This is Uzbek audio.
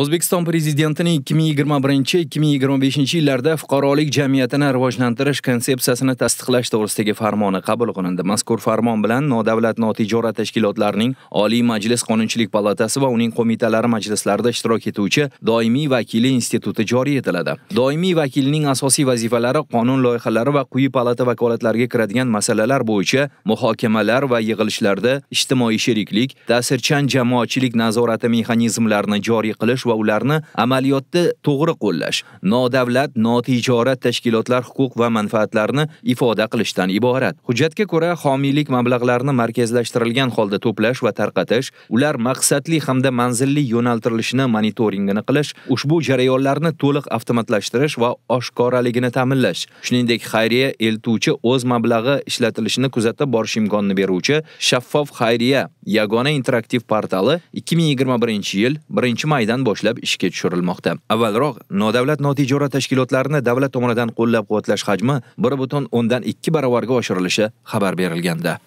O'zbekiston prezidentining 2021-2025 yillarda fuqarolik jamiyatini rivojlantirish konsepsiyasini tasdiqlash to'g'risidagi farmoni qabul qilindi. Mazkur farmon bilan nodavlat notijorat tashkilotlarining Oliy Majlis Qonunchilik palatasi va uning qo'mitalari majlislarida ishtirok etuvchi doimiy vakili instituti joriy etiladi. Doimiy vakilning asosiy vazifalari qonun loyihalari va quyi palata vakolatlariga kiradigan masalalar bo'yicha muhokamalar va yig'ilishlarda ijtimoiy sheriklik, ta'sirchan jamoatchilik nazorati mexanizmlarini joriy qilish va ularni amaliyotda to'g'ri qo'llash, nodavlat, notijorat tashkilotlar huquq va manfaatlarini ifoda qilishdan iborat. Hujjatga ko'ra, homiylik mablag'larini markazlashtirilgan holda to'plash va tarqatish, ular maqsadli hamda manzilli yo'naltirilishini monitoringini qilish, ushbu jarayonlarni to'liq avtomatlashtirish va oshkoraligini ta'minlash, shuningdek xayriya eltuvchi o'z mablag'i ishlatilishini kuzatib borish imkonini beruvchi shaffof xayriya yagona interaktiv portali 2021-yil 1-maydan boshlab boshlab ishga tushirilmoqda avvalroq nodavlat notijorat tashkilotlarini davlat tomonidan qo'llab quvvatlash hajmi bir butun o'ndan ikki baravarga oshirilishi xabar berilgandi